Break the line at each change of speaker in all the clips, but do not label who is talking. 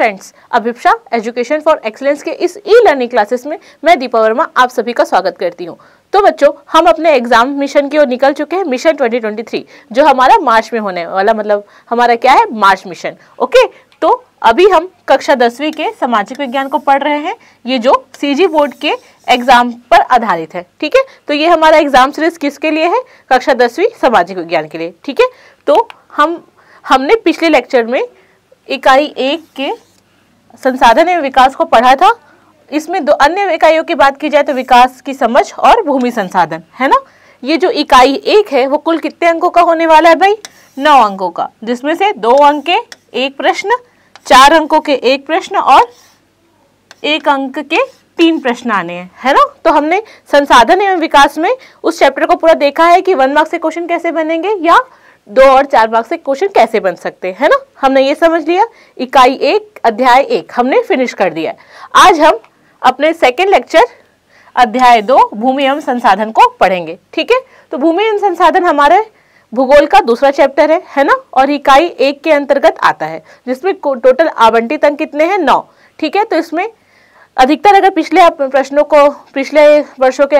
friends Abhipsa education for excellence के इस e learning classes में मैं दीपा वर्मा आप सभी का स्वागत करती हूँ तो बच्चों हम अपने एग्जाम मिशन की ओर निकल चुके हैं मिशन 2023 जो हमारा मार्च में होने वाला मतलब हमारा क्या है मार्च मिशन ओके तो अभी हम कक्षा दसवीं के सामाजिक विज्ञान को पढ़ रहे हैं ये जो सी बोर्ड के एग्जाम पर आधारित है ठीक है तो ये हमारा एग्जाम सीरीज किसके लिए है कक्षा दसवीं सामाजिक विज्ञान के लिए ठीक है तो हम हमने पिछले लेक्चर में इकाई एक के संसाधन एवं विकास को पढ़ा था इसमें दो अन्य इकाइयों की बात की जाए तो विकास की समझ और भूमि संसाधन है ना ये जो इकाई एक है वो कुल कितने अंकों का होने वाला है भाई नौ अंकों का जिसमें से दो अंक के एक प्रश्न चार अंकों के एक प्रश्न और एक अंक के तीन प्रश्न आने हैं है ना तो हमने संसाधन एवं विकास में उस चैप्टर को पूरा देखा है कि वन मार्क्स के क्वेश्चन कैसे बनेंगे या दो और चार मार्क्स से क्वेश्चन कैसे बन सकते हैं ना हमने ये समझ लिया इकाई एक अध्याय एक हमने फिनिश कर दिया आज हम अपने सेकेंड लेक्चर अध्याय दो भूमि एवं संसाधन को पढ़ेंगे ठीक है तो भूमि एवं संसाधन हमारे भूगोल का दूसरा चैप्टर है है ना और इकाई एक के अंतर्गत आता है जिसमें टोटल आवंटित अंक कितने हैं नौ ठीक है तो इसमें अधिकतर अगर पिछले प्रश्नों को पिछले वर्षों के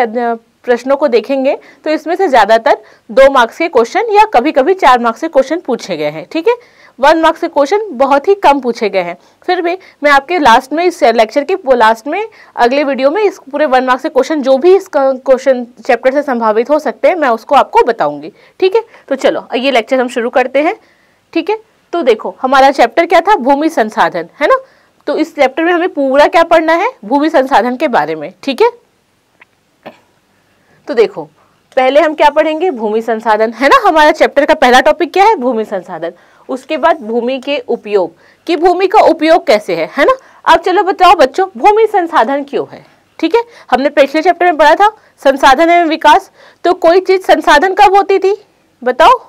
प्रश्नों को देखेंगे तो इसमें से ज़्यादातर दो मार्क्स के क्वेश्चन या कभी कभी चार मार्क्स के क्वेश्चन पूछे गए हैं ठीक है वन मार्क्स के क्वेश्चन बहुत ही कम पूछे गए हैं फिर भी मैं आपके लास्ट में इस लेक्चर के वो लास्ट में अगले वीडियो में इस पूरे वन मार्क्स के क्वेश्चन जो भी इस क्वेश्चन चैप्टर से संभावित हो सकते हैं मैं उसको आपको बताऊंगी ठीक है तो चलो ये लेक्चर हम शुरू करते हैं ठीक है तो देखो हमारा चैप्टर क्या था भूमि संसाधन है ना तो इस चैप्टर में हमें पूरा क्या पढ़ना है भूमि संसाधन के बारे में ठीक है तो देखो पहले हम क्या पढ़ेंगे भूमि संसाधन है ना हमारा चैप्टर का पहला टॉपिक क्या है भूमि संसाधन उसके बाद भूमि के उपयोग कि भूमि का उपयोग कैसे है है ना अब चलो बताओ बच्चों भूमि संसाधन क्यों है ठीक है हमने पिछले चैप्टर में पढ़ा था संसाधन एवं विकास तो कोई चीज संसाधन कब होती थी बताओ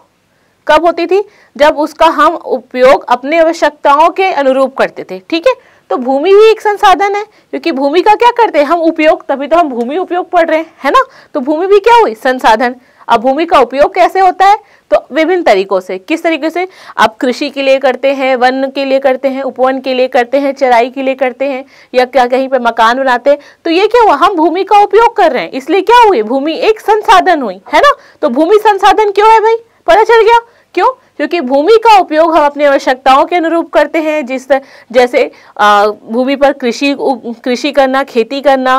कब होती थी जब उसका हम उपयोग अपनी आवश्यकताओं के अनुरूप करते थे ठीक है तो भूमि भी एक संसाधन है क्योंकि भूमि का क्या करते हैं हम उपयोग तभी तो हम भूमि उपयोग पढ़ रहे हैं है ना तो भूमि भी क्या हुई संसाधन अब भूमि का उपयोग कैसे होता है तो विभिन्न तरीकों से किस तरीके से आप कृषि के लिए करते हैं वन के लिए करते हैं उपवन के लिए करते हैं चराई के लिए करते हैं या क्या कहीं पे मकान बनाते हैं तो ये क्या हुआ हम भूमि का उपयोग कर रहे हैं इसलिए क्या हुई भूमि एक संसाधन हुई है ना तो भूमि संसाधन क्यों है भाई पता चल गया क्यों क्योंकि भूमि का उपयोग हम अपनी आवश्यकताओं के अनुरूप करते हैं जिस जैसे भूमि पर कृषि कृषि करना खेती करना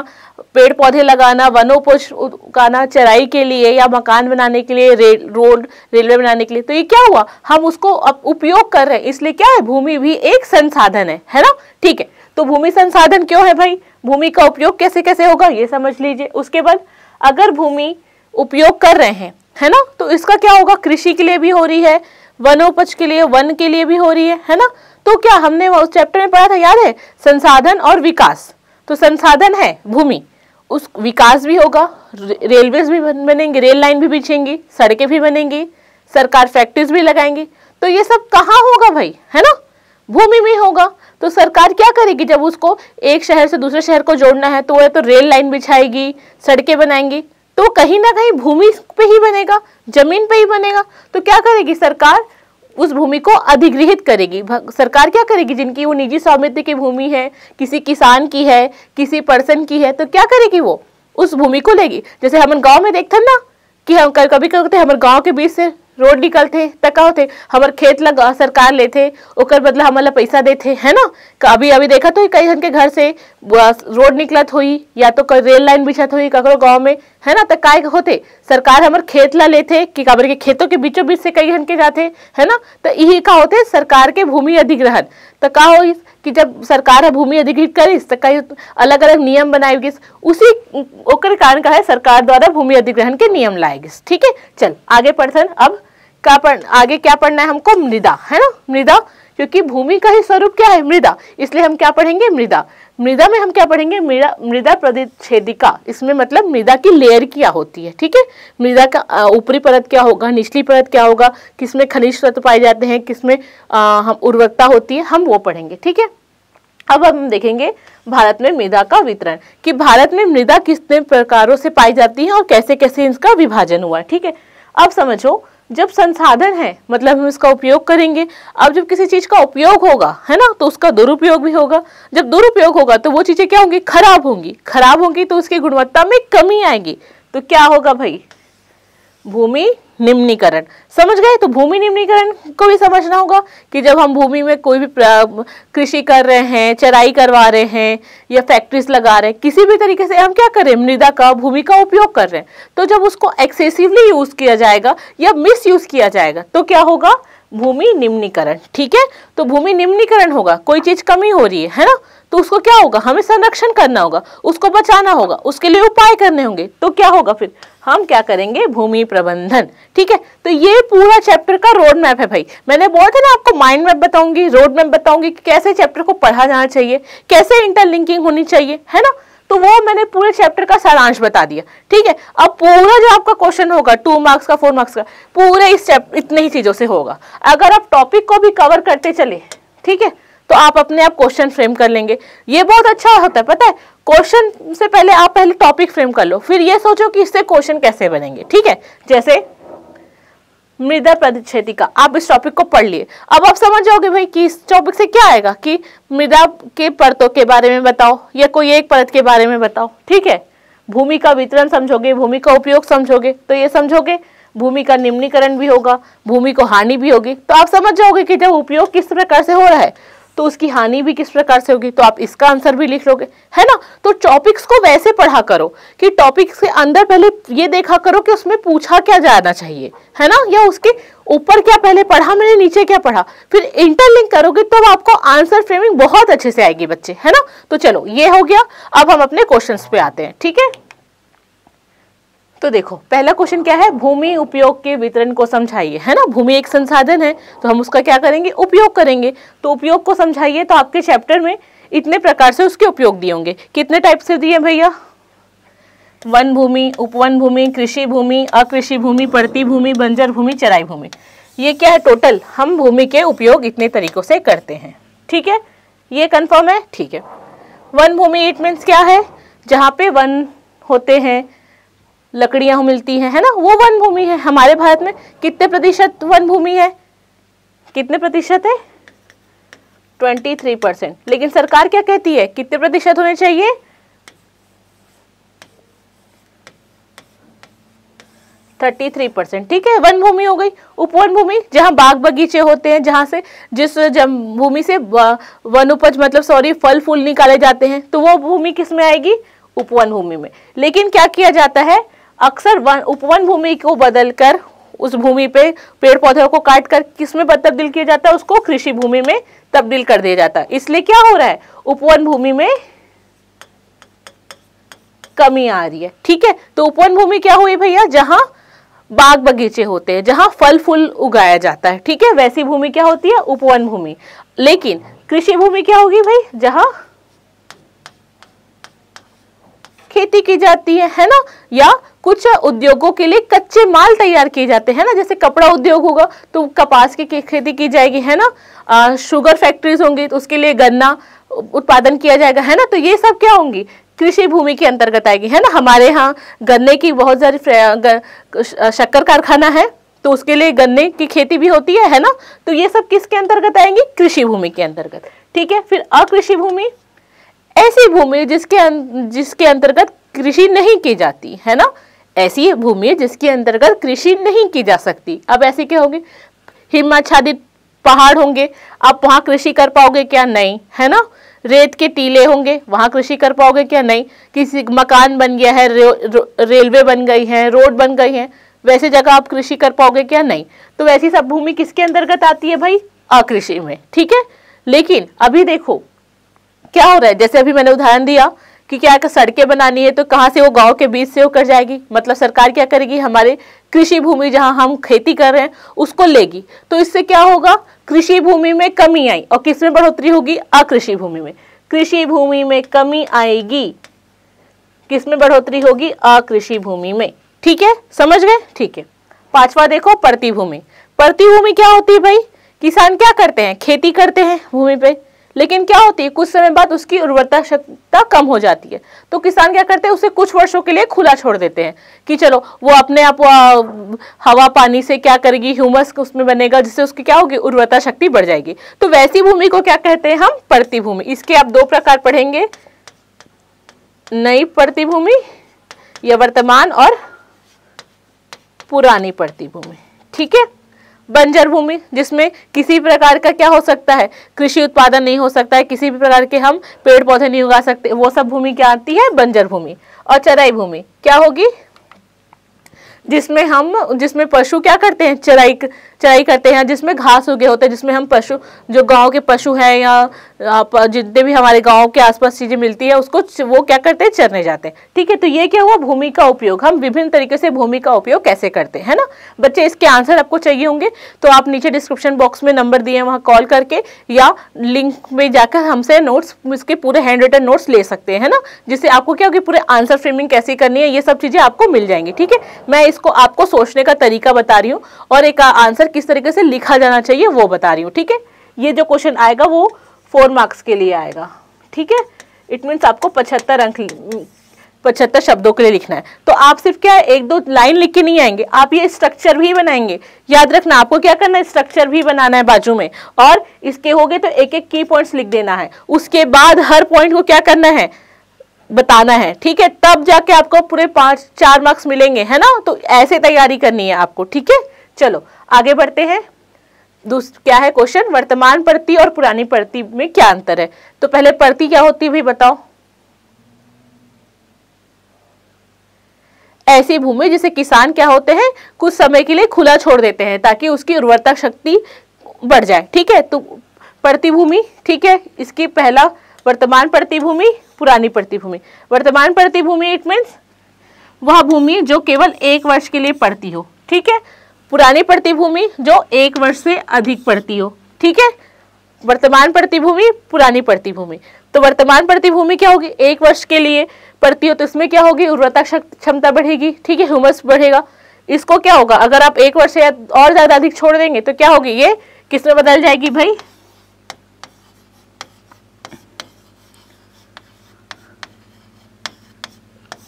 पेड़ पौधे लगाना वनोपज उगाना चराई के लिए या मकान बनाने के लिए रे, रोड रेलवे बनाने के लिए तो ये क्या हुआ हम उसको उपयोग कर रहे हैं इसलिए क्या है भूमि भी एक संसाधन है है ना ठीक है तो भूमि संसाधन क्यों है भाई भूमि का उपयोग कैसे कैसे होगा ये समझ लीजिए उसके बाद अगर भूमि उपयोग कर रहे हैं है ना तो इसका क्या होगा कृषि के लिए भी हो रही है वनोपज के लिए वन के लिए भी हो रही है है ना तो क्या हमने उस चैप्टर में पढ़ा था याद है संसाधन और विकास तो संसाधन है भूमि उस विकास भी होगा रेलवे भी बनेंगे रेल लाइन भी बिछेंगी सड़कें भी बनेंगी सरकार फैक्ट्रीज भी लगाएंगी तो ये सब कहाँ होगा भाई है ना भूमि में होगा तो सरकार क्या करेगी जब उसको एक शहर से दूसरे शहर को जोड़ना है तो वह तो रेल लाइन बिछाएगी सड़कें बनाएंगी तो कहीं ना कहीं भूमि पे ही बनेगा जमीन पे ही बनेगा तो क्या करेगी सरकार उस भूमि को अधिग्रहित करेगी सरकार क्या करेगी जिनकी वो निजी स्वामित्व की भूमि है किसी किसान की है किसी पर्सन की है तो क्या करेगी वो उस भूमि को लेगी जैसे हम गांव में देखते ना कि हम कभी कभी हमारे गांव के बीच से रोड निकलते तका होते हमारे खेत लगा सरकार लेते ओकर बदला हमारा पैसा देते है ना अभी अभी देखा तो कई जन के घर से रोड निकलत हुई या तो रेल लाइन बिछत हुई ककरो गांव में है ना तो काय होते सरकार हमारे खेत ला लेते कि काबर के खेतों के बीचों बीच से कई घन के जाते है ना तो यही का होते सरकार के भूमि अधिग्रहण तो का हो कि जब सरकार है भूमि अधिग्रहित करी तो कई अलग अलग नियम बनाए गिस उसी ओकर कारण का है सरकार द्वारा भूमि अधिग्रहण के नियम लाए ठीक है चल आगे पढ़ते अब क्या पढ़ आगे क्या पढ़ना है हमको मृदा है ना मृदा क्योंकि भूमि का ही स्वरूप क्या है मृदा इसलिए हम क्या पढ़ेंगे मृदा मृदा में हम क्या पढ़ेंगे मृदा मृदा प्रतिच्छेदिका इसमें मतलब मृदा की लेयर क्या होती है ठीक है मृदा का ऊपरी परत क्या होगा निचली परत क्या होगा किसमें खनिज तत्व पाए जाते हैं किसमें हम उर्वरकता होती है हम वो पढ़ेंगे ठीक है अब हम देखेंगे भारत में मृदा का वितरण कि भारत में मृदा कितने प्रकारों से पाई जाती है और कैसे कैसे इसका विभाजन हुआ है ठीक है अब समझो जब संसाधन है मतलब हम इसका उपयोग करेंगे अब जब किसी चीज़ का उपयोग होगा है ना तो उसका दुरुपयोग भी होगा जब दुरुपयोग होगा तो वो चीज़ें क्या होंगी खराब होंगी खराब होंगी तो उसकी गुणवत्ता में कमी आएगी तो क्या होगा भाई भूमि निम्नीकरण समझ गए तो भूमि निम्नीकरण को भी समझना होगा कि जब हम भूमि में कोई भी कृषि कर रहे हैं चराई करवा रहे हैं या फैक्ट्रीज लगा रहे हैं किसी भी तरीके से हम क्या कर रहे हैं मृदा का भूमि का उपयोग कर रहे हैं तो जब उसको एक्सेसिवली यूज किया जाएगा या मिस यूज किया जाएगा तो क्या होगा भूमि निम्नीकरण ठीक है तो भूमि निम्नीकरण होगा कोई चीज कमी हो रही है है ना तो उसको क्या होगा हमें संरक्षण करना होगा उसको बचाना होगा उसके लिए उपाय करने होंगे तो क्या होगा फिर हम क्या करेंगे भूमि प्रबंधन ठीक है तो ये पूरा चैप्टर का रोड मैप है भाई मैंने बोला था ना आपको माइंड मैप बताऊंगी रोड मैप बताऊंगी कि कैसे चैप्टर को पढ़ा जाना चाहिए कैसे इंटरलिंकिंग होनी चाहिए है ना तो वो मैंने पूरे चैप्टर का सारांश बता दिया ठीक है अब पूरा जो आपका क्वेश्चन होगा टू मार्क्स का फोर मार्क्स का पूरे इस चैप्टर इतने ही चीज़ों से होगा अगर आप टॉपिक को भी कवर करते चले ठीक है तो आप अपने आप क्वेश्चन फ्रेम कर लेंगे ये बहुत अच्छा होता है पता है क्वेश्चन से पहले आप पहले टॉपिक फ्रेम कर लो फिर ये सोचो कि इससे क्वेश्चन कैसे बनेंगे ठीक है जैसे मृदा का आप इस टॉपिक को पढ़ लिए अब आप समझ जाओगे भाई कि इस टॉपिक से क्या आएगा कि मृदा के परतों के बारे में बताओ या कोई एक परत के बारे में बताओ ठीक है भूमि का वितरण समझोगे भूमि का उपयोग समझोगे तो ये समझोगे भूमि का निम्नीकरण भी होगा भूमि को हानि भी होगी तो आप समझ जाओगे कि जब उपयोग किस प्रकार से हो रहा है तो उसकी हानि भी किस प्रकार से होगी तो आप इसका आंसर भी लिख लोगे है ना तो टॉपिक्स को वैसे पढ़ा करो कि टॉपिक्स के अंदर पहले ये देखा करो कि उसमें पूछा क्या जाना चाहिए है ना या उसके ऊपर क्या पहले पढ़ा मैंने नीचे क्या पढ़ा फिर इंटरलिंक करोगे तब तो आपको आंसर फ्रेमिंग बहुत अच्छे से आएगी बच्चे है ना तो चलो ये हो गया अब हम अपने क्वेश्चन पे आते हैं ठीक है तो देखो पहला क्वेश्चन क्या है भूमि उपयोग के वितरण को समझाइए है ना भूमि एक संसाधन है तो हम उसका क्या करेंगे उपयोग करेंगे तो उपयोग को समझाइए तो आपके चैप्टर में इतने प्रकार से उसके उपयोग दिए होंगे कितने टाइप से दिए भैया वन भूमि उपवन भूमि कृषि भूमि अकृषि भूमि पड़ती भूमि बंजर भूमि चराई भूमि ये क्या है टोटल हम भूमि के उपयोग इतने तरीकों से करते हैं ठीक है ये कंफर्म है ठीक है वन भूमि इट मीन्स क्या है जहाँ पे वन होते हैं लकड़ियां मिलती हैं है ना वो वन भूमि है हमारे भारत में कितने प्रतिशत वन भूमि है कितने प्रतिशत है 23 परसेंट लेकिन सरकार क्या कहती है कितने प्रतिशत होने चाहिए थर्टी थ्री परसेंट ठीक है वन भूमि हो गई उपवन भूमि जहां बाग बगीचे होते हैं जहां से जिस भूमि से वन उपज मतलब सॉरी फल फूल निकाले जाते हैं तो वो भूमि किस में आएगी उपवन भूमि में लेकिन क्या किया जाता है अक्सर वन उपवन भूमि को बदलकर उस भूमि पे पेड़ पौधों को काट कर किस में तब्दील किया जाता है उसको कृषि भूमि में तब्दील कर दिया जाता है इसलिए क्या हो रहा है उपवन भूमि में कमी आ रही है ठीक है तो उपवन भूमि क्या हुई भैया जहां बाग बगीचे होते हैं जहां फल फूल उगाया जाता है ठीक है वैसी भूमि क्या होती है उपवन भूमि लेकिन कृषि भूमि क्या होगी भाई जहां खेती की जाती है है ना या कुछ उद्योगों के लिए कच्चे माल तैयार किए जाते हैं ना जैसे कपड़ा उद्योग होगा तो कपास की खेती की जाएगी है ना आ, शुगर फैक्ट्रीज होंगी तो उसके लिए गन्ना उत्पादन किया जाएगा है ना तो ये सब क्या होंगी कृषि भूमि के अंतर्गत आएगी है ना हमारे यहाँ गन्ने की बहुत सारी शक्कर कारखाना है तो उसके लिए गन्ने की खेती भी होती है है ना तो ये सब किसके अंतर्गत आएंगी कृषि भूमि के अंतर्गत ठीक है फिर अकृषि भूमि ऐसी भूमि जिसके अं- जिसके अंतर्गत कृषि नहीं की जाती है ना ऐसी भूमि है जिसके अंतर्गत कृषि नहीं की जा सकती अब ऐसे क्या होगी हिमाच्छादित पहाड़ होंगे आप वहाँ कृषि कर पाओगे क्या नहीं है ना रेत के टीले होंगे वहाँ कृषि कर पाओगे क्या नहीं किसी मकान बन गया है रे, रेलवे बन गई है रोड बन गई है वैसे जगह आप कृषि कर पाओगे क्या नहीं तो वैसी सब भूमि किसके अंतर्गत आती है भाई अकृषि में ठीक है लेकिन अभी देखो क्या हो रहा है जैसे अभी मैंने उदाहरण दिया क्या कर सड़कें बनानी है तो कहाँ से वो गांव के बीच से वो कर जाएगी मतलब सरकार क्या करेगी हमारे कृषि भूमि जहाँ हम खेती कर रहे हैं उसको लेगी तो इससे क्या होगा कृषि भूमि में कमी आई और किस में बढ़ोतरी होगी अकृषि भूमि में कृषि भूमि में कमी आएगी किस में बढ़ोतरी होगी अकृषि भूमि में ठीक है समझ गए ठीक है पांचवा देखो प्रतिभूमि प्रतिभूमि क्या होती है भाई किसान क्या करते हैं खेती करते हैं भूमि पे लेकिन क्या होती है कुछ समय बाद उसकी उर्वरता क्षमता कम हो जाती है तो किसान क्या करते हैं उसे कुछ वर्षों के लिए खुला छोड़ देते हैं कि चलो वो अपने आप हवा पानी से क्या करेगी ह्यूमस उसमें बनेगा जिससे उसकी क्या होगी उर्वरता शक्ति बढ़ जाएगी तो वैसी भूमि को क्या कहते हैं हम प्रतिभूमि भूमि इसके आप दो प्रकार पढ़ेंगे नई प्रतिभूमि भूमि या वर्तमान और पुरानी प्रतिभूमि भूमि ठीक है बंजर भूमि जिसमें किसी भी प्रकार का क्या हो सकता है कृषि उत्पादन नहीं हो सकता है किसी भी प्रकार के हम पेड़ पौधे नहीं उगा सकते वो सब भूमि क्या आती है बंजर भूमि और चराई भूमि क्या होगी जिसमें हम जिसमें पशु क्या करते हैं चराई चराई करते हैं जिसमें घास उगे होते हैं जिसमें हम पशु जो गांव के पशु हैं या जितने भी हमारे गांव के आसपास चीज़ें मिलती है उसको वो क्या करते हैं चरने जाते हैं ठीक है तो ये क्या हुआ भूमि का उपयोग हम विभिन्न तरीके से भूमि का उपयोग कैसे करते हैं ना बच्चे इसके आंसर आपको चाहिए होंगे तो आप नीचे डिस्क्रिप्शन बॉक्स में नंबर दिए वहाँ कॉल करके या लिंक में जाकर हमसे नोट्स इसके पूरे हैंड रिटन नोट्स ले सकते हैं ना जिससे आपको क्या होगी पूरे आंसर फ्रेमिंग कैसे करनी है ये सब चीज़ें आपको मिल जाएंगी ठीक है मैं इसको आपको सोचने का तरीका बता रही हूँ और एक आंसर किस तरीके से लिखा जाना चाहिए वो बता रही हूँ ठीक है ये जो क्वेश्चन आएगा वो फोर मार्क्स के लिए आएगा ठीक है इट मीन्स आपको पचहत्तर अंक पचहत्तर शब्दों के लिए लिखना है तो आप सिर्फ क्या एक दो लाइन लिख के नहीं आएंगे आप ये स्ट्रक्चर भी बनाएंगे याद रखना आपको क्या करना है स्ट्रक्चर भी बनाना है बाजू में और इसके हो गए तो एक एक की पॉइंट्स लिख देना है उसके बाद हर पॉइंट को क्या करना है बताना है ठीक है तब जाके आपको पूरे पांच चार मार्क्स मिलेंगे है ना तो ऐसे तैयारी करनी है आपको ठीक है चलो आगे बढ़ते हैं क्या है क्वेश्चन वर्तमान प्रति और पुरानी प्रति में क्या अंतर है तो पहले प्रति क्या होती है भी बताओ ऐसी भूमि जिसे किसान क्या होते हैं कुछ समय के लिए खुला छोड़ देते हैं ताकि उसकी उर्वरता शक्ति बढ़ जाए ठीक है तो प्रतिभूमि ठीक है इसकी पहला वर्तमान प्रतिभूमि पुरानी प्रतिभूमि वर्तमान प्रतिभूमि इट मीन्स वह भूमि जो केवल एक वर्ष के लिए पड़ती हो ठीक है पुरानी प्रतिभूमि जो एक वर्ष से अधिक पड़ती हो ठीक है वर्तमान प्रतिभूमि पुरानी प्रतिभूमि तो वर्तमान प्रतिभूमि क्या होगी एक वर्ष के लिए पड़ती हो तो इसमें क्या होगी उर्वरता क्षमता बढ़ेगी ठीक है ह्यूमस बढ़ेगा इसको क्या होगा अगर आप एक वर्ष या और ज़्यादा अधिक छोड़ देंगे तो क्या होगी ये किसमें बदल जाएगी भाई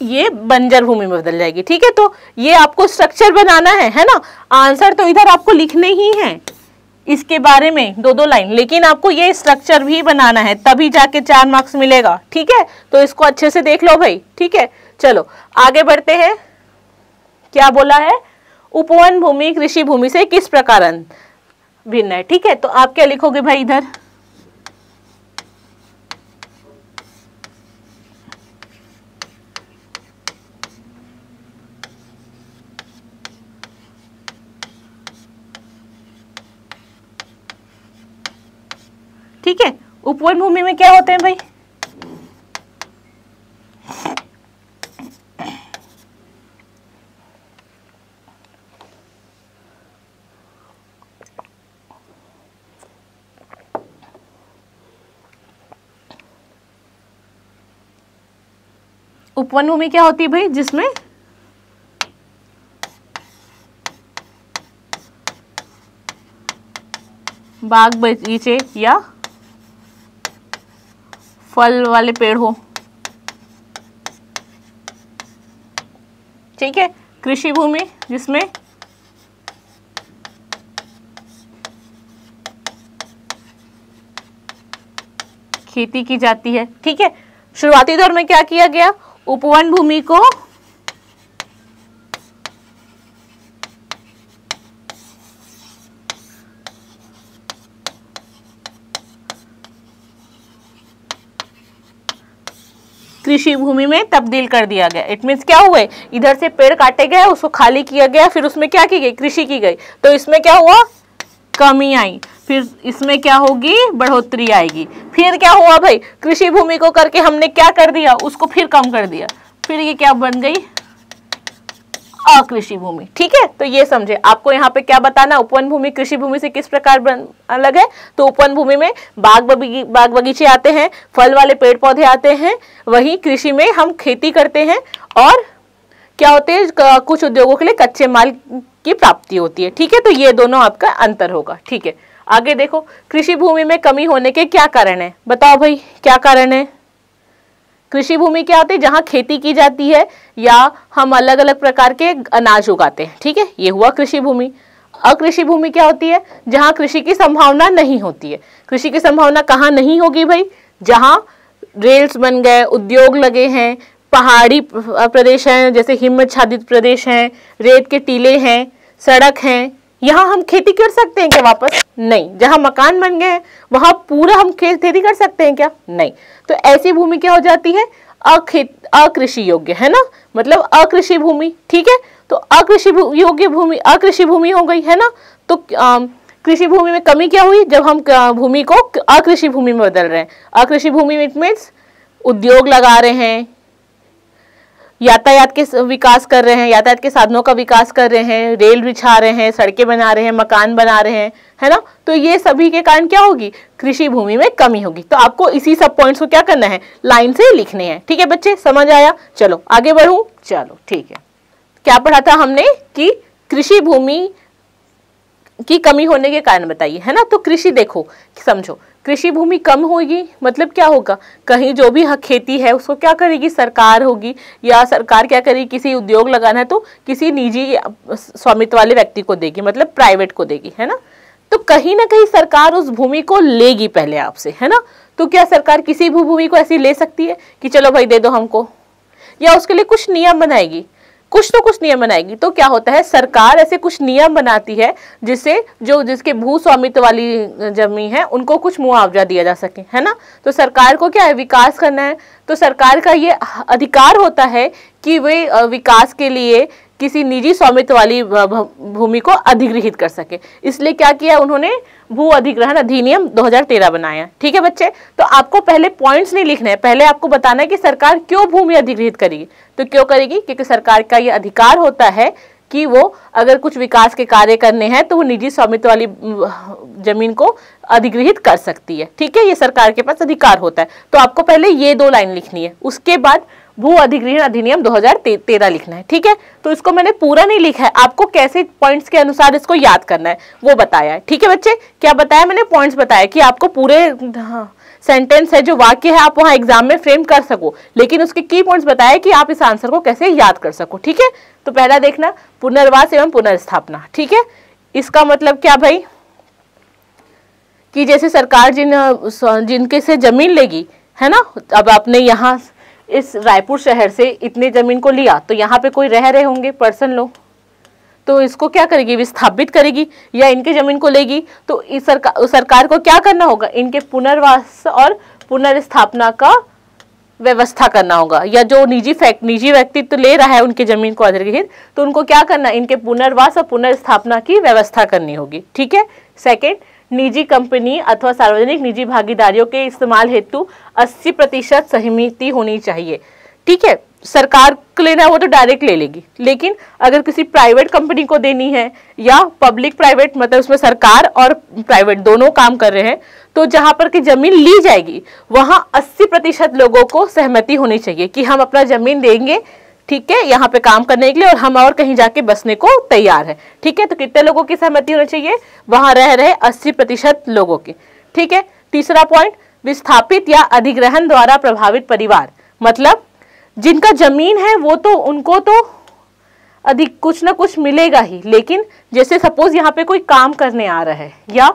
ये बंजर भूमि में बदल जाएगी ठीक है तो ये आपको स्ट्रक्चर बनाना है है ना आंसर तो इधर आपको लिखने ही है इसके बारे में दो दो लाइन लेकिन आपको ये स्ट्रक्चर भी बनाना है तभी जाके चार मार्क्स मिलेगा ठीक है तो इसको अच्छे से देख लो भाई ठीक है चलो आगे बढ़ते हैं क्या बोला है उपवन भूमि कृषि भूमि से किस प्रकार भिन्न है ठीक है तो आप क्या लिखोगे भाई इधर ठीक है उपवन भूमि में क्या होते हैं भाई उपवन भूमि क्या होती है भाई जिसमें बाग बगीचे या फल वाले पेड़ हो ठीक है कृषि भूमि जिसमें खेती की जाती है ठीक है शुरुआती दौर में क्या किया गया उपवन भूमि को कृषि भूमि में तब्दील कर दिया गया इट मीन्स क्या हुए इधर से पेड़ काटे गए उसको खाली किया गया फिर उसमें क्या की गई कृषि की गई तो इसमें क्या हुआ कमी आई फिर इसमें क्या होगी बढ़ोतरी आएगी फिर क्या हुआ भाई कृषि भूमि को करके हमने क्या कर दिया उसको फिर कम कर दिया फिर ये क्या बन गई अकृषि भूमि ठीक है तो ये समझे आपको यहाँ पे क्या बताना उपवन भूमि कृषि भूमि से किस प्रकार अलग है तो उपवन भूमि में बाग बगी बाग बगीचे आते हैं फल वाले पेड़ पौधे आते हैं वहीं कृषि में हम खेती करते हैं और क्या होते हैं कुछ उद्योगों के लिए कच्चे माल की प्राप्ति होती है ठीक है तो ये दोनों आपका अंतर होगा ठीक है आगे देखो कृषि भूमि में कमी होने के क्या कारण है बताओ भाई क्या कारण है कृषि भूमि क्या होती है जहाँ खेती की जाती है या हम अलग अलग प्रकार के अनाज उगाते हैं ठीक है ये हुआ कृषि भूमि अकृषि भूमि क्या होती है जहाँ कृषि की संभावना नहीं होती है कृषि की संभावना कहाँ नहीं होगी भाई जहाँ रेल्स बन गए उद्योग लगे हैं पहाड़ी प्रदेश हैं जैसे हिम्मत छादित प्रदेश हैं रेत के टीले हैं सड़क हैं यहाँ हम खेती कर सकते हैं क्या वापस नहीं जहां मकान बन गए वहां पूरा हम खेत खेती कर सकते हैं क्या नहीं तो ऐसी भूमि क्या हो जाती है अखेत अकृषि योग्य है ना मतलब अकृषि भूमि ठीक है तो अकृषि योग्य भूमि अकृषि भूमि हो गई है ना तो कृषि भूमि में कमी क्या हुई जब हम भूमि को अकृषि भूमि में बदल रहे हैं अकृषि भूमि में इट मीन्स उद्योग लगा रहे हैं यातायात के विकास कर रहे हैं यातायात के साधनों का विकास कर रहे हैं रेल बिछा रहे हैं सड़कें बना रहे हैं मकान बना रहे हैं है ना तो ये सभी के कारण क्या होगी कृषि भूमि में कमी होगी तो आपको इसी सब पॉइंट्स को क्या करना है लाइन से लिखने हैं ठीक है बच्चे समझ आया चलो आगे बढ़ू चलो ठीक है क्या पढ़ा था हमने कि कृषि भूमि की कमी होने के कारण बताइए है ना तो कृषि देखो समझो कृषि भूमि कम होगी मतलब क्या होगा कहीं जो भी खेती है उसको क्या करेगी सरकार होगी या सरकार क्या करेगी किसी उद्योग लगाना है तो किसी निजी स्वामित्व वाले व्यक्ति को देगी मतलब प्राइवेट को देगी है ना तो कहीं ना कहीं सरकार उस भूमि को लेगी पहले आपसे है ना तो क्या सरकार किसी भी भूमि को ऐसी ले सकती है कि चलो भाई दे दो हमको या उसके लिए कुछ नियम बनाएगी कुछ तो कुछ नियम बनाएगी तो क्या होता है सरकार ऐसे कुछ नियम बनाती है जिससे जो जिसके भू स्वामित्व वाली जमीन है उनको कुछ मुआवजा दिया जा सके है ना तो सरकार को क्या है विकास करना है तो सरकार का ये अधिकार होता है कि वे विकास के लिए किसी निजी स्वामित्व वाली भूमि को अधिग्रहित कर सके इसलिए क्या किया उन्होंने भू अधिग्रहण अधिनियम 2013 बनाया ठीक है बच्चे तो आपको पहले पॉइंट्स नहीं लिखने हैं पहले आपको बताना है कि सरकार क्यों भूमि अधिग्रहित करेगी तो क्यों करेगी क्योंकि सरकार का ये अधिकार होता है कि वो अगर कुछ विकास के कार्य करने हैं तो वो निजी स्वामित्व वाली जमीन को अधिग्रहित कर सकती है ठीक है ये सरकार के पास अधिकार होता है तो आपको पहले ये दो लाइन लिखनी है उसके बाद भू अधिग्रहण अधिनियम 2013 लिखना है ठीक है तो इसको मैंने पूरा नहीं लिखा है आपको कैसे पॉइंट्स के अनुसार इसको याद करना है वो बताया है ठीक है बच्चे क्या बताया मैंने पॉइंट्स बताया कि आपको पूरे हाँ सेंटेंस है जो वाक्य है आप वहाँ एग्जाम में फ्रेम कर सको लेकिन उसके की पॉइंट्स बताया कि आप इस आंसर को कैसे याद कर सको ठीक है तो पहला देखना पुनर्वास एवं पुनर्स्थापना ठीक है इसका मतलब क्या भाई कि जैसे सरकार जिन जिनके से जमीन लेगी है ना अब आपने यहाँ इस रायपुर शहर से इतने ज़मीन को लिया तो यहाँ पे कोई रह रहे होंगे पर्सन लोग तो इसको क्या करेगी विस्थापित करेगी या इनके ज़मीन को लेगी तो इस सरकार सरकार को क्या करना होगा इनके पुनर्वास और पुनर्स्थापना का व्यवस्था करना होगा या जो निजी फैक्ट निजी व्यक्ति तो ले रहा है उनके ज़मीन को अधिग्रहित तो उनको क्या करना इनके पुनर्वास और पुनर्स्थापना की व्यवस्था करनी होगी ठीक है सेकेंड निजी कंपनी अथवा सार्वजनिक निजी भागीदारियों के इस्तेमाल हेतु 80 प्रतिशत सहमति होनी चाहिए ठीक है सरकार को लेना है वो तो डायरेक्ट ले लेगी लेकिन अगर किसी प्राइवेट कंपनी को देनी है या पब्लिक प्राइवेट मतलब उसमें सरकार और प्राइवेट दोनों काम कर रहे हैं तो जहां पर की जमीन ली जाएगी वहां 80 प्रतिशत लोगों को सहमति होनी चाहिए कि हम अपना जमीन देंगे ठीक है यहाँ पे काम करने के लिए और हम और कहीं जाके बसने को तैयार है ठीक है तो कितने लोगों की सहमति होनी चाहिए वहां रह रहे अस्सी प्रतिशत लोगों की ठीक है तीसरा पॉइंट विस्थापित या अधिग्रहण द्वारा प्रभावित परिवार मतलब जिनका जमीन है वो तो उनको तो अधिक कुछ ना कुछ मिलेगा ही लेकिन जैसे सपोज यहाँ पे कोई काम करने आ रहा है या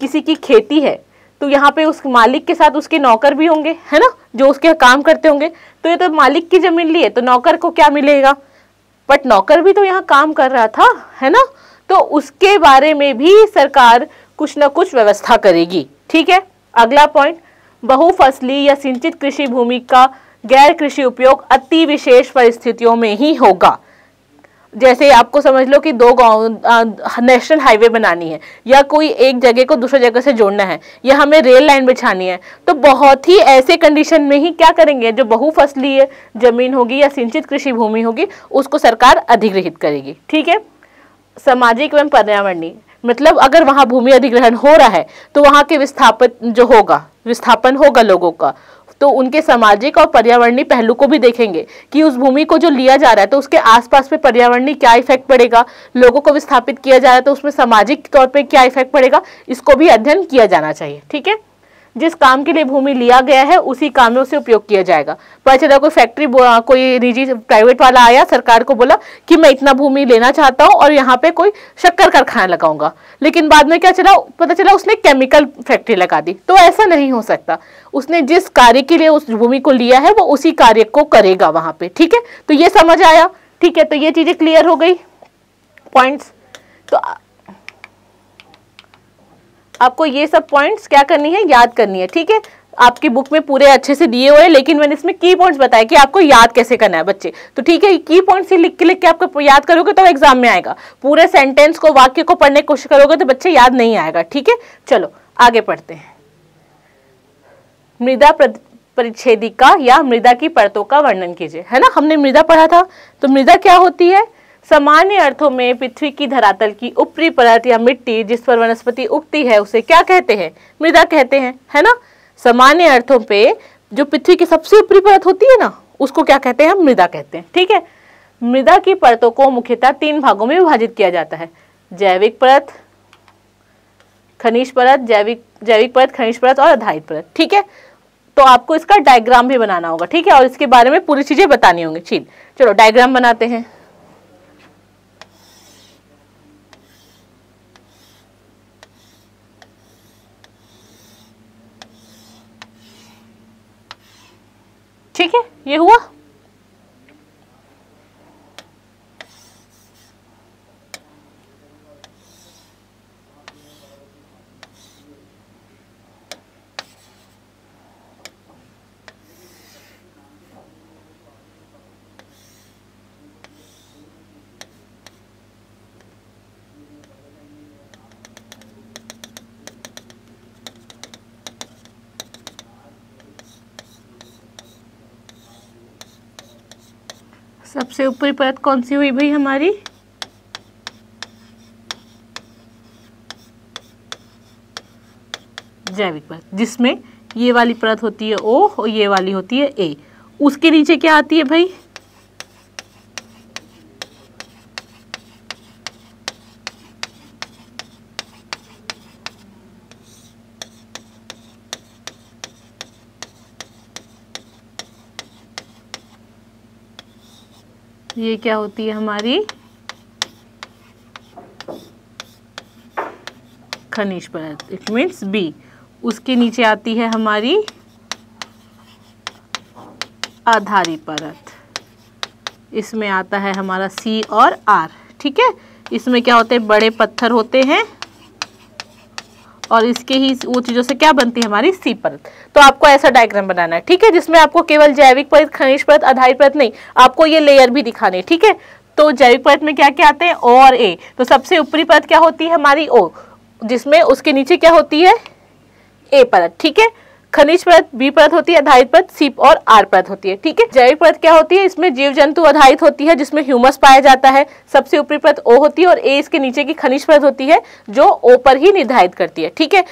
किसी की खेती है तो यहाँ पे उस मालिक के साथ उसके नौकर भी होंगे है ना जो उसके काम करते होंगे तो ये तो मालिक की जमीन ली है तो नौकर को क्या मिलेगा बट नौकर भी तो यहाँ काम कर रहा था है ना तो उसके बारे में भी सरकार कुछ ना कुछ व्यवस्था करेगी ठीक है अगला पॉइंट बहुफसली या सिंचित कृषि भूमि का गैर कृषि उपयोग अति विशेष परिस्थितियों में ही होगा जैसे आपको समझ लो कि दो गाँव नेशनल हाईवे बनानी है या कोई एक जगह को दूसरे जगह से जोड़ना है या हमें रेल लाइन बिछानी है तो बहुत ही ऐसे कंडीशन में ही क्या करेंगे जो बहुफसली जमीन होगी या सिंचित कृषि भूमि होगी उसको सरकार अधिग्रहित करेगी ठीक है सामाजिक एवं पर्यावरणीय मतलब अगर वहाँ भूमि अधिग्रहण हो रहा है तो वहाँ के विस्थापन जो होगा विस्थापन होगा लोगों का तो उनके सामाजिक और पर्यावरणीय पहलू को भी देखेंगे कि उस भूमि को जो लिया जा रहा है तो उसके आसपास पे पर्यावरणीय क्या इफेक्ट पड़ेगा लोगों को विस्थापित किया जा रहा है तो उसमें सामाजिक तौर पर क्या इफेक्ट पड़ेगा इसको भी अध्ययन किया जाना चाहिए ठीक है जिस काम के लिए भूमि लिया गया है उसी काम में उसे उपयोग किया जाएगा पता चला कोई फैक्ट्री कोई निजी प्राइवेट वाला आया सरकार को बोला कि मैं इतना भूमि लेना चाहता हूँ और यहाँ पे कोई शक्कर कारखाना लगाऊंगा लेकिन बाद में क्या चला पता चला उसने केमिकल फैक्ट्री लगा दी तो ऐसा नहीं हो सकता उसने जिस कार्य के लिए उस भूमि को लिया है वो उसी कार्य को करेगा वहां पे ठीक है तो ये समझ आया ठीक है तो ये चीजें क्लियर हो गई पॉइंट्स तो आपको ये सब पॉइंट्स क्या करनी है याद करनी है ठीक है आपकी बुक में पूरे अच्छे से दिए हुए हैं लेकिन मैंने इसमें की पॉइंट्स बताया कि आपको याद कैसे करना है बच्चे तो ठीक है की पॉइंट्स ही लिख के लिख के आपको याद करोगे तो एग्जाम में आएगा पूरे सेंटेंस को वाक्य को पढ़ने की कोशिश करोगे तो बच्चे याद नहीं आएगा ठीक है चलो आगे पढ़ते हैं मृदा परिच्छेदिका या मृदा की परतों का वर्णन कीजिए है ना हमने मृदा पढ़ा था तो मृदा क्या होती है सामान्य अर्थों में पृथ्वी की धरातल की ऊपरी परत या मिट्टी जिस पर वनस्पति उगती है उसे क्या कहते हैं मृदा कहते हैं है ना सामान्य अर्थों पे जो पृथ्वी की सबसे ऊपरी परत होती है ना उसको क्या कहते हैं हम मृदा कहते हैं ठीक है मृदा की परतों को मुख्यतः तीन भागों में विभाजित किया जाता है जैविक परत खनिज परत जैविक जैविक परत खनिज परत और आधारित परत ठीक है तो आपको इसका डायग्राम भी बनाना होगा ठीक है और इसके बारे में पूरी चीजें बतानी होंगी ठीक चलो डायग्राम बनाते हैं ठीक है ये हुआ सबसे ऊपरी परत कौन सी हुई भाई हमारी जैविक परत जिसमें ये वाली परत होती है ओ और ये वाली होती है ए उसके नीचे क्या आती है भाई ये क्या होती है हमारी खनिज पदार्थ इट मीन्स बी उसके नीचे आती है हमारी आधारी परत इसमें आता है हमारा सी और आर ठीक है इसमें क्या होते हैं बड़े पत्थर होते हैं और इसके ही वो चीज़ों से क्या बनती है हमारी सी परत तो आपको ऐसा डायग्राम बनाना है ठीक है जिसमें आपको केवल जैविक परत खनिज परत आधारित परत नहीं आपको ये लेयर भी दिखाने ठीक है तो जैविक परत में क्या क्या आते हैं ओ और ए तो सबसे ऊपरी परत क्या होती है हमारी ओ जिसमें उसके नीचे क्या होती है ए परत ठीक है खनिज परत बी परत होती है आधारित परत सी और आर परत होती है ठीक है जैविक परत क्या होती है इसमें जीव जंतु आधारित होती है जिसमें ह्यूमस पाया जाता है सबसे ऊपरी परत ओ होती है और ए इसके नीचे की खनिज परत होती है जो ओ पर ही निर्धारित करती है ठीक है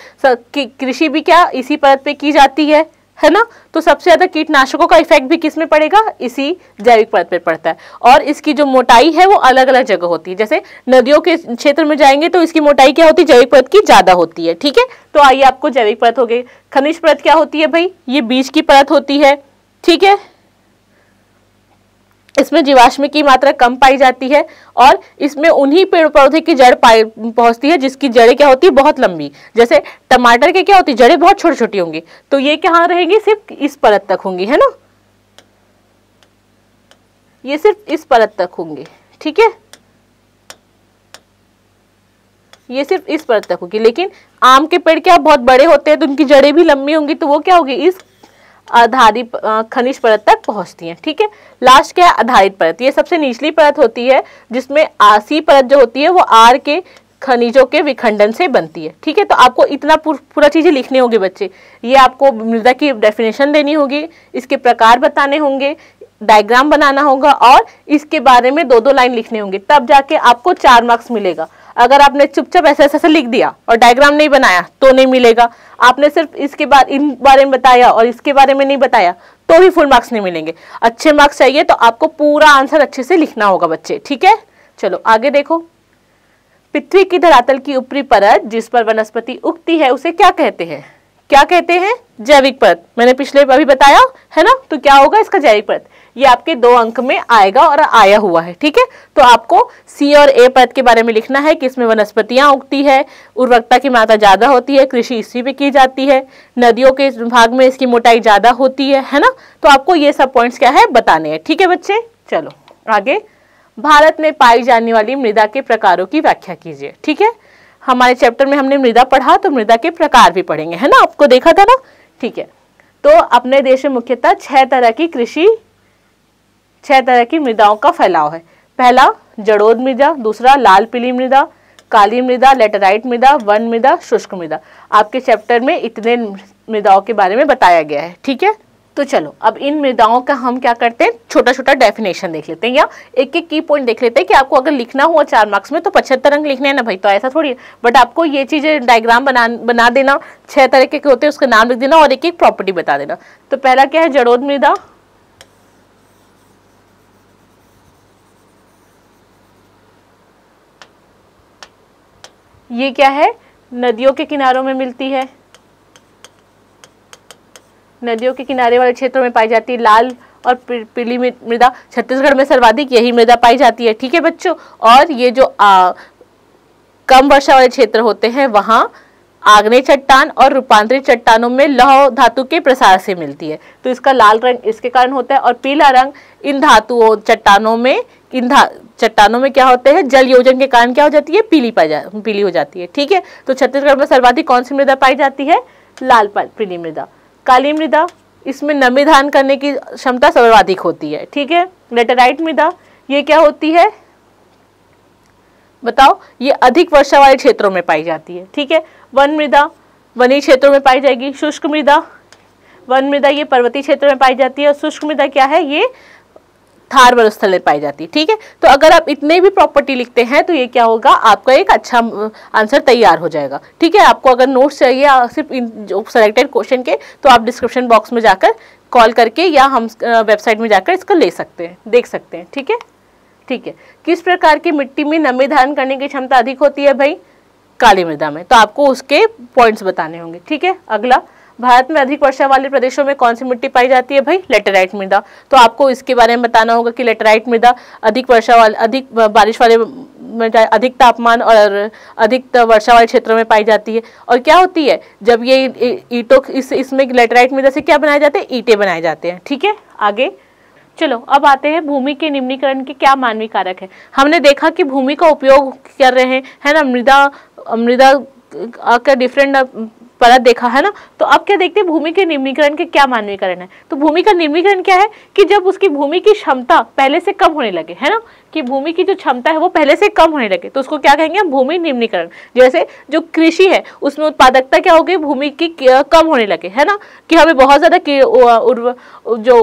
कृषि भी क्या इसी परत पे की जाती है है ना तो सबसे ज़्यादा कीटनाशकों का इफेक्ट भी किस में पड़ेगा इसी जैविक परत पर पड़ता है और इसकी जो मोटाई है वो अलग अलग जगह होती है जैसे नदियों के क्षेत्र में जाएंगे तो इसकी मोटाई क्या होती है जैविक परत की ज़्यादा होती है ठीक है तो आइए आपको जैविक परत हो गई खनिज परत क्या होती है भाई ये बीज की परत होती है ठीक है इसमें जीवाश्म की मात्रा कम पाई जाती है और इसमें उन्हीं पेड़ पौधे की जड़ पाई पहुंचती है जिसकी जड़ें क्या होती है बहुत लंबी जैसे टमाटर के क्या होती है जड़ें बहुत छोटी छोटी होंगी तो ये कहाँ रहेंगी सिर्फ इस परत तक होंगी है ना ये सिर्फ इस परत तक होंगे ठीक है ये सिर्फ इस परत तक होगी लेकिन आम के पेड़ क्या बहुत बड़े होते हैं तो उनकी जड़ें भी लंबी होंगी तो वो क्या होगी इस आधारित खनिज परत तक पहुंचती हैं ठीक है लास्ट क्या है आधारित परत ये सबसे निचली परत होती है जिसमें आसी परत जो होती है वो आर के खनिजों के विखंडन से बनती है ठीक है तो आपको इतना पूरा चीज़ें लिखने होंगे बच्चे ये आपको मृदा की डेफिनेशन देनी होगी इसके प्रकार बताने होंगे डायग्राम बनाना होगा और इसके बारे में दो दो लाइन लिखने होंगे तब जाके आपको चार मार्क्स मिलेगा अगर आपने चुपचाप ऐसा ऐसा लिख दिया और डायग्राम नहीं बनाया तो नहीं मिलेगा आपने सिर्फ इसके बाद इन बारे में बताया और इसके बारे में नहीं बताया तो भी फुल मार्क्स नहीं मिलेंगे अच्छे मार्क्स चाहिए तो आपको पूरा आंसर अच्छे से लिखना होगा बच्चे ठीक है चलो आगे देखो पृथ्वी की धरातल की ऊपरी परत जिस पर वनस्पति उगती है उसे क्या कहते हैं क्या कहते हैं जैविक परत मैंने पिछले अभी बताया है ना तो क्या होगा इसका जैविक परत ये आपके दो अंक में आएगा और आया हुआ है ठीक है तो आपको सी और ए पद के बारे में लिखना है कि इसमें वनस्पतियां उगती है उर्वरकता की मात्रा ज़्यादा होती है कृषि इसी पे की जाती है नदियों के भाग में इसकी मोटाई ज़्यादा होती है है ना तो आपको ये सब पॉइंट्स क्या है बताने हैं ठीक है बच्चे चलो आगे भारत में पाई जाने वाली मृदा के प्रकारों की व्याख्या कीजिए ठीक है हमारे चैप्टर में हमने मृदा पढ़ा तो मृदा के प्रकार भी पढ़ेंगे है ना आपको देखा था ना ठीक है तो अपने देश में मुख्यतः छह तरह की कृषि छह तरह की मृदाओं का फैलाव है पहला जड़ोद मृदा दूसरा लाल पीली मृदा काली मृदा लेटेराइट मृदा वन मृदा शुष्क मृदा आपके चैप्टर में इतने मृदाओं के बारे में बताया गया है ठीक है तो चलो अब इन मृदाओं का हम क्या करते हैं छोटा छोटा डेफिनेशन देख लेते हैं या एक एक की पॉइंट देख लेते हैं कि आपको अगर लिखना हुआ चार मार्क्स में तो पचहत्तर अंक लिखने हैं ना भाई तो ऐसा थोड़ी है बट आपको ये चीज़ें डायग्राम बना बना देना छह तरह के होते हैं उसका नाम लिख देना और एक एक प्रॉपर्टी बता देना तो पहला क्या है जड़ोद मृदा ये क्या है नदियों के किनारों में मिलती है नदियों के किनारे वाले क्षेत्रों में पाई जाती है लाल और पीली मृदा छत्तीसगढ़ में सर्वाधिक यही मृदा पाई जाती है ठीक है बच्चों और ये जो आ, कम वर्षा वाले क्षेत्र होते हैं वहाँ आग्ने चट्टान और रूपांतरित चट्टानों में लौह धातु के प्रसार से मिलती है तो इसका लाल रंग इसके कारण होता है और पीला रंग इन धातुओं चट्टानों में इन धा चट्टानों में क्या होते हैं जल योजन के कारण क्या हो जाती है पीली पाई जा पीली हो जाती है ठीक है तो छत्तीसगढ़ में सर्वाधिक कौन सी मृदा पाई जाती है लाल पीली मृदा काली मृदा इसमें नमी धान करने की क्षमता सर्वाधिक होती है ठीक है लेटेराइट मृदा ये क्या होती है बताओ ये अधिक वर्षा वाले क्षेत्रों में पाई जाती है ठीक है वन मृदा वनी क्षेत्रों में पाई जाएगी शुष्क मृदा वन मृदा ये पर्वतीय क्षेत्र में पाई जाती है और शुष्क मृदा क्या है ये थार मरुस्थल में पाई जाती है ठीक है तो अगर आप इतने भी प्रॉपर्टी लिखते हैं तो ये क्या होगा आपका एक अच्छा आंसर तैयार हो जाएगा ठीक है आपको अगर नोट्स चाहिए सिर्फ इन सेलेक्टेड क्वेश्चन के तो आप डिस्क्रिप्शन बॉक्स में जाकर कॉल करके या हम वेबसाइट में जाकर इसको ले सकते हैं देख सकते हैं ठीक है ठीक है किस प्रकार की मिट्टी में नमी धारण करने की क्षमता अधिक होती है भाई काली मृदा में तो आपको उसके पॉइंट्स बताने होंगे ठीक है अगला भारत में अधिक वर्षा वाले प्रदेशों में कौन सी मिट्टी पाई जाती है भाई लेटराइट मृदा तो आपको इसके बारे में बताना होगा कि लेटराइट मृदा अधिक वर्षा वाले अधिक बारिश वाले अधिक तापमान और अधिक वर्षा वाले क्षेत्रों में पाई जाती है और क्या होती है जब ये ईटों इस इसमें लेटराइट मृदा से क्या बनाए जाते हैं ईटे बनाए जाते हैं ठीक है आगे चलो अब आते हैं भूमि के निम्नीकरण के क्या मानवीय कारक है हमने देखा कि भूमि का उपयोग कर रहे हैं है ना मृदा मृदा का डिफरेंट परत देखा है ना तो अब क्या देखते हैं भूमि के निम्नीकरण के क्या मानवीकरण है तो भूमि का निम्नीकरण क्या है कि जब उसकी भूमि की क्षमता पहले से कम होने लगे है ना कि भूमि की जो क्षमता है वो पहले से कम होने लगे तो उसको क्या कहेंगे भूमि निम्नीकरण जैसे जो कृषि है उसमें उत्पादकता क्या हो गई भूमि की कम होने लगे है ना कि हमें बहुत ज़्यादा जो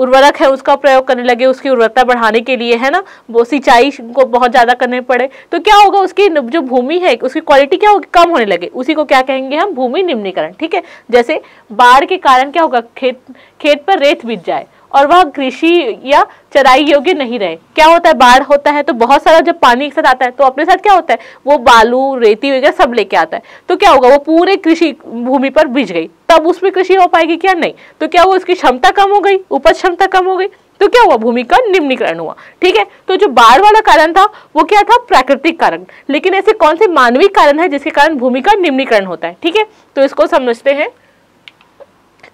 उर्वरक है उसका प्रयोग करने लगे उसकी उर्वरता बढ़ाने के लिए है ना वो सिंचाई को बहुत ज़्यादा करने पड़े तो क्या होगा उसकी जो भूमि है उसकी क्वालिटी क्या होगी कम होने लगे उसी को क्या कहेंगे हम भूमि निम्नीकरण ठीक है जैसे बाढ़ के कारण क्या होगा खेत खेत पर रेत बीत जाए और वह कृषि या चराई योग्य नहीं रहे क्या होता है बाढ़ होता है तो बहुत सारा जब पानी एक साथ आता है तो अपने साथ क्या होता है वो बालू रेती वगैरह सब लेके आता है तो क्या होगा वो पूरे कृषि भूमि पर बीज गई तब उसमें कृषि हो पाएगी क्या नहीं तो क्या वो उसकी क्षमता कम हो गई उपज क्षमता कम हो गई तो क्या हुआ भूमि का निम्नीकरण हुआ ठीक है तो जो बाढ़ वाला कारण था वो क्या था प्राकृतिक कारण लेकिन ऐसे कौन से मानवीय कारण है जिसके कारण भूमि का निम्नीकरण होता है ठीक है तो इसको समझते हैं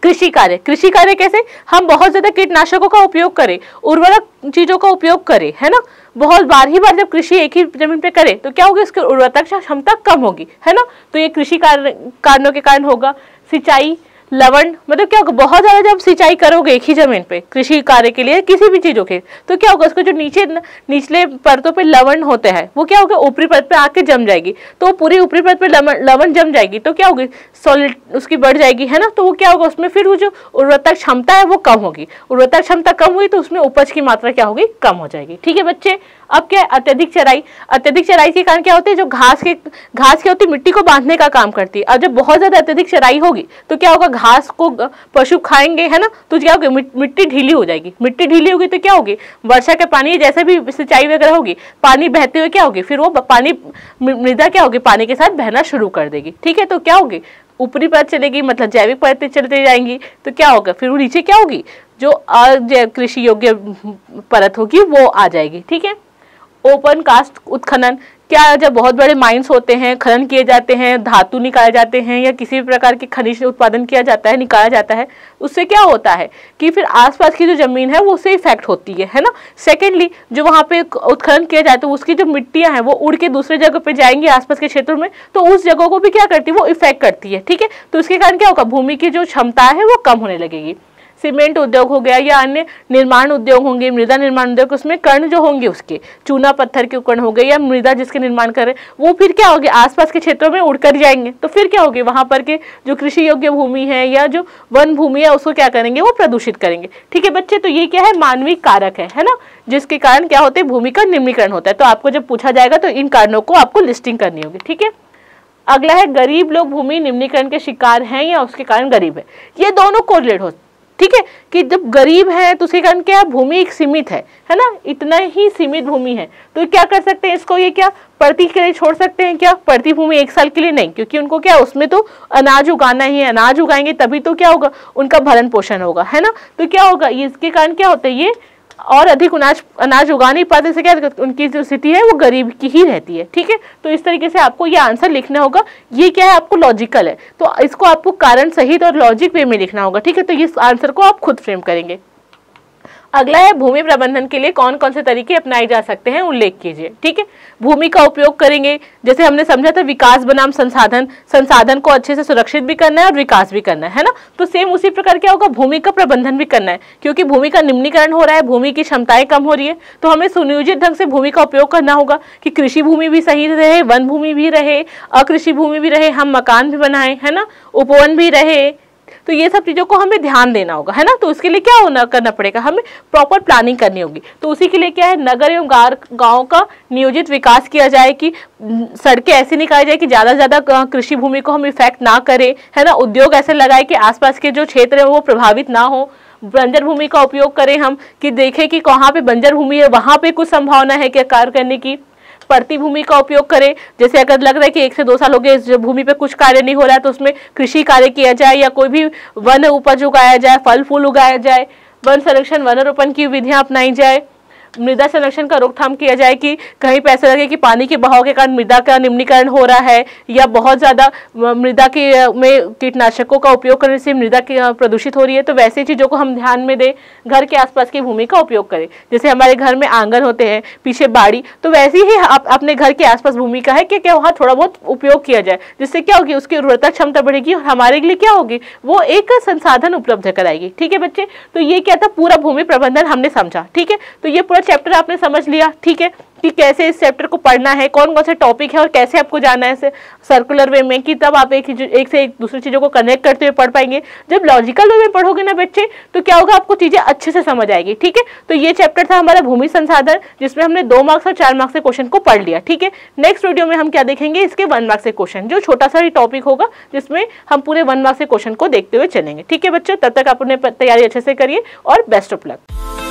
कृषि कार्य कृषि कार्य कैसे हम बहुत ज़्यादा कीटनाशकों का उपयोग करें उर्वरक चीज़ों का उपयोग करें है ना बहुत बार ही बार जब कृषि एक ही जमीन पे करें तो क्या होगी उसकी उर्वरता क्षमता कम होगी है ना तो ये कृषि कारणों के कारण होगा सिंचाई लवण मतलब क्या होगा बहुत ज़्यादा जब सिंचाई करोगे एक ही ज़मीन पे कृषि कार्य के लिए किसी भी चीज़ों के तो क्या होगा उसको जो नीचे निचले परतों पे लवण होते हैं वो क्या होगा ऊपरी परत पे आके जम जाएगी तो पूरी ऊपरी परत पे लवण जम जाएगी तो क्या होगी सॉलिड उसकी बढ़ जाएगी है ना तो वो क्या होगा उसमें फिर वो जो उर्वरता क्षमता है वो कम होगी उर्वरता क्षमता कम हुई तो उसमें उपज की मात्रा क्या होगी कम हो जाएगी ठीक है बच्चे अब क्या अत्यधिक चराई अत्यधिक चराई के कारण क्या होती है जो घास के घास क्या होती है मिट्टी को बांधने का काम करती है और जब बहुत ज़्यादा अत्यधिक चराई होगी तो क्या होगा घास को पशु खाएंगे है ना तो क्या होगी मिट्टी ढीली हो जाएगी मिट्टी ढीली होगी तो क्या होगी वर्षा के पानी जैसे भी सिंचाई वगैरह होगी पानी बहते हुए क्या होगी फिर वो पानी मृदा क्या होगी पानी के साथ बहना शुरू कर देगी ठीक है तो क्या होगी ऊपरी परत चलेगी मतलब जैविक परतें चलते जाएंगी तो क्या होगा फिर वो नीचे क्या होगी जो कृषि योग्य परत होगी वो आ जाएगी ठीक है ओपन कास्ट उत्खनन क्या जब बहुत बड़े माइंस होते हैं खनन किए जाते हैं धातु निकाले जाते हैं या किसी भी प्रकार के खनिज उत्पादन किया जाता है निकाला जाता है उससे क्या होता है कि फिर आसपास की जो ज़मीन है वो उससे इफेक्ट होती है है ना सेकेंडली जो वहाँ पे उत्खनन किया जाता है उसकी जो मिट्टियाँ हैं वो उड़ के दूसरे जगह पर जाएंगी आसपास के क्षेत्रों में तो उस जगह को भी क्या करती है वो इफेक्ट करती है ठीक है तो उसके कारण क्या होगा भूमि की जो क्षमता है वो कम होने लगेगी सीमेंट उद्योग हो गया या अन्य निर्माण उद्योग होंगे मृदा निर्माण उद्योग उसमें कर्ण जो होंगे उसके चूना पत्थर के उपकरण हो गए या मृदा जिसके निर्माण रहे वो फिर क्या होगी आसपास के क्षेत्रों में उड़कर जाएंगे तो फिर क्या होगी वहां पर के जो कृषि योग्य भूमि है या जो वन भूमि है उसको क्या करेंगे वो प्रदूषित करेंगे ठीक है बच्चे तो ये क्या है मानवीय कारक है है ना जिसके कारण क्या होते हैं भूमि का निम्नीकरण होता है तो आपको जब पूछा जाएगा तो इन कारणों को आपको लिस्टिंग करनी होगी ठीक है अगला है गरीब लोग भूमि निम्नीकरण के शिकार हैं या उसके कारण गरीब है ये दोनों कोरिलेट होते ठीक है कि जब गरीब है तो उसके कारण क्या भूमि एक सीमित है है ना इतना ही सीमित भूमि है तो क्या कर सकते हैं इसको ये क्या प्रति के लिए छोड़ सकते हैं क्या प्रति भूमि एक साल के लिए नहीं क्योंकि उनको क्या उसमें तो अनाज उगाना ही है अनाज उगाएंगे तभी तो क्या होगा उनका भरण पोषण होगा है ना तो क्या होगा इसके कारण क्या होता है ये और अधिक अनाज अनाज उगा नहीं पाते से क्या उनकी जो स्थिति है वो गरीब की ही रहती है ठीक है तो इस तरीके से आपको ये आंसर लिखना होगा ये क्या है आपको लॉजिकल है तो इसको आपको कारण सहित और लॉजिक वे में लिखना होगा ठीक है तो इस आंसर को आप खुद फ्रेम करेंगे अगला है भूमि प्रबंधन के लिए कौन कौन से तरीके अपनाए जा सकते हैं उल्लेख कीजिए ठीक है भूमि का उपयोग करेंगे जैसे हमने समझा था विकास बनाम संसाधन संसाधन को अच्छे से सुरक्षित भी करना है और विकास भी करना है ना तो सेम उसी प्रकार क्या होगा भूमि का प्रबंधन भी करना है क्योंकि भूमि का निम्नीकरण हो रहा है भूमि की क्षमताएं कम हो रही है तो हमें सुनियोजित ढंग से भूमि का उपयोग करना होगा कि कृषि भूमि भी सही रहे वन भूमि भी रहे अकृषि भूमि भी रहे हम मकान भी बनाए है ना उपवन भी रहे तो ये सब चीज़ों को हमें ध्यान देना होगा है ना तो उसके लिए क्या होना करना पड़ेगा हमें प्रॉपर प्लानिंग करनी होगी तो उसी के लिए क्या है नगर एवं गाँव का नियोजित विकास किया जाए कि सड़कें ऐसी निकाली जाए कि ज़्यादा से ज़्यादा कृषि भूमि को हम इफेक्ट ना करें है ना उद्योग ऐसे लगाए कि आसपास के जो क्षेत्र हैं वो प्रभावित ना हो बंजर भूमि का उपयोग करें हम कि देखें कि कहाँ पे बंजर भूमि है वहाँ पे कुछ संभावना है क्या कार्य करने की पड़ती भूमि का उपयोग करें जैसे अगर लग रहा है कि एक से दो साल हो गए इस भूमि पर कुछ कार्य नहीं हो रहा है तो उसमें कृषि कार्य किया जाए या कोई भी वन उपज उगाया जाए फल फूल उगाया जाए वन संरक्षण वनरोपण की विधियां अपनाई जाए मृदा संरक्षण का रोकथाम किया जाए कि कहीं पर ऐसा लगे कि पानी के बहाव के कारण मृदा का निम्नीकरण हो रहा है या बहुत ज़्यादा मृदा के में कीटनाशकों का उपयोग करने से मृदा की प्रदूषित हो रही है तो वैसे चीज़ों को हम ध्यान में दें घर के आसपास की भूमि का उपयोग करें जैसे हमारे घर में आंगन होते हैं पीछे बाड़ी तो वैसे ही आप अपने घर के आसपास भूमि का है कि क्या वहाँ थोड़ा बहुत उपयोग किया जाए जिससे क्या होगी उसकी उर्वरता क्षमता बढ़ेगी और हमारे लिए क्या होगी वो एक संसाधन उपलब्ध कराएगी ठीक है बच्चे तो ये क्या था पूरा भूमि प्रबंधन हमने समझा ठीक है तो ये पूरा चैप्टर आपने समझ लिया ठीक है कि कैसे इस चैप्टर को पढ़ना है कौन कौन से टॉपिक है और कैसे आपको जाना है सर्कुलर वे में कि तब आप एक एक से एक दूसरी चीज़ों को कनेक्ट करते हुए पढ़ पाएंगे जब लॉजिकल वे में पढ़ोगे ना बच्चे तो क्या होगा आपको चीज़ें अच्छे से समझ आएगी ठीक है तो ये चैप्टर था हमारा भूमि संसाधन जिसमें हमने दो मार्क्स और चार मार्क्स से क्वेश्चन को पढ़ लिया ठीक है नेक्स्ट वीडियो में हम क्या देखेंगे इसके वन मार्क्स से क्वेश्चन जो छोटा सा ही टॉपिक होगा जिसमें हम पूरे वन मार्क्स से क्वेश्चन को देखते हुए चलेंगे ठीक है बच्चों तब तक आप अपने तैयारी अच्छे से करिए और बेस्ट ऑफ लक